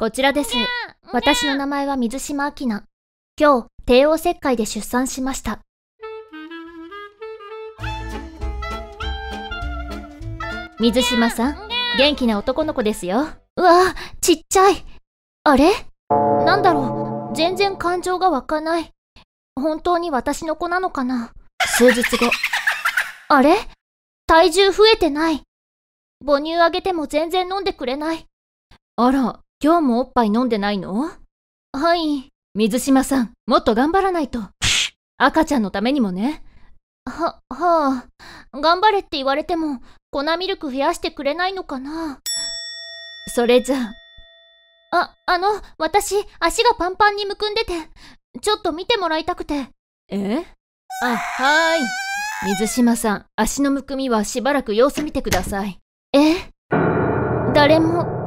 こちらです。私の名前は水島明菜。今日、帝王切開で出産しました。水島さん、元気な男の子ですよ。うわ、ちっちゃい。あれなんだろう。全然感情が湧かない。本当に私の子なのかな。数日後。あれ体重増えてない。母乳あげても全然飲んでくれない。あら、今日もおっぱい飲んでないのはい。水島さん、もっと頑張らないと。赤ちゃんのためにもね。は、はあ、頑張れって言われても、粉ミルク増やしてくれないのかなそれじゃあ。あ、あの、私、足がパンパンにむくんでて、ちょっと見てもらいたくて。えあ、はーい。水島さん、足のむくみはしばらく様子見てください。え誰も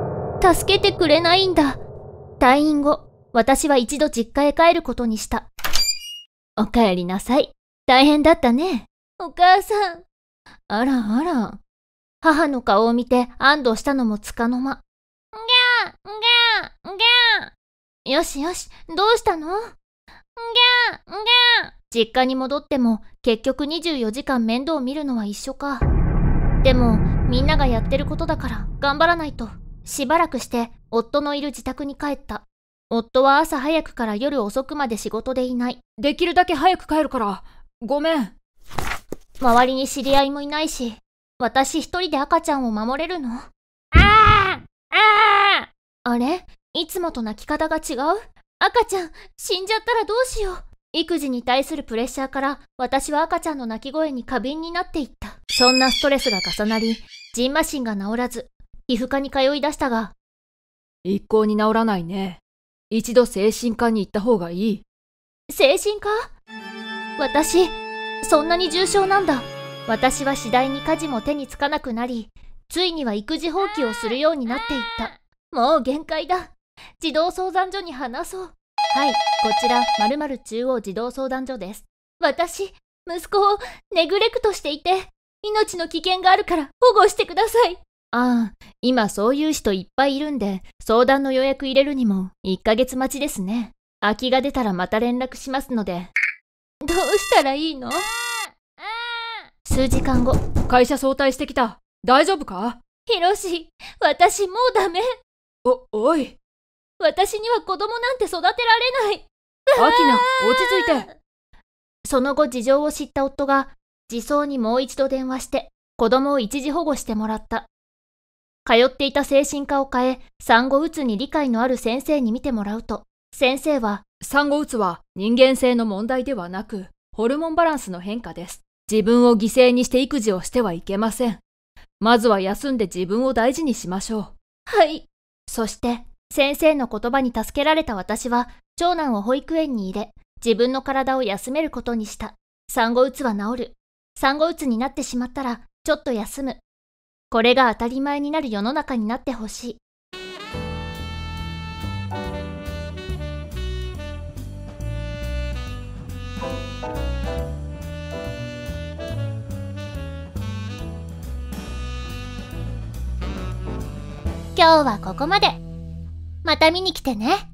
助けてくれないんだ。退院後、私は一度実家へ帰ることにした。お帰りなさい。大変だったね。お母さん。あらあら。母の顔を見て安堵したのもつかの間。ギャーギャーギャーよしよし、どうしたのギャーギャー実家に戻っても結局24時間面倒を見るのは一緒か。でも、みんながやってることだから頑張らないと。しばらくして夫のいる自宅に帰った。夫は朝早くから夜遅くまで仕事でいない。できるだけ早く帰るから、ごめん。周りに知り合いもいないし、私一人で赤ちゃんを守れるの。あああああれいつもと泣き方が違う赤ちゃん、死んじゃったらどうしよう。育児に対するプレッシャーから私は赤ちゃんの泣き声に過敏になっていった。そんなストレスが重なり、ジンマシンが治らず、皮膚科に通い出したが。一向に治らないね。一度精神科に行った方がいい。精神科私、そんなに重症なんだ。私は次第に家事も手につかなくなり、ついには育児放棄をするようになっていった。もう限界だ。児童相談所に話そう。はい、こちら、〇〇中央児童相談所です。私、息子をネグレクトしていて、命の危険があるから保護してください。ああ、今そういう人いっぱいいるんで、相談の予約入れるにも1ヶ月待ちですね。空きが出たらまた連絡しますので。どうしたらいいの数時間後、会社早退してきた。大丈夫かヒロシ、私もうダメ。お、おい。私には子供なんて育てられない。アキナ、落ち着いて。その後事情を知った夫が、自走にもう一度電話して、子供を一時保護してもらった。通っていた精神科を変え、産後うつに理解のある先生に見てもらうと、先生は、産後うつは人間性の問題ではなく、ホルモンバランスの変化です。自分を犠牲にして育児をしてはいけません。まずは休んで自分を大事にしましょう。はい。そして、先生の言葉に助けられた私は、長男を保育園に入れ、自分の体を休めることにした。産後うつは治る。産後うつになってしまったら、ちょっと休む。これが当たり前になる世の中になってほしい。今日はここまで。また見に来てね。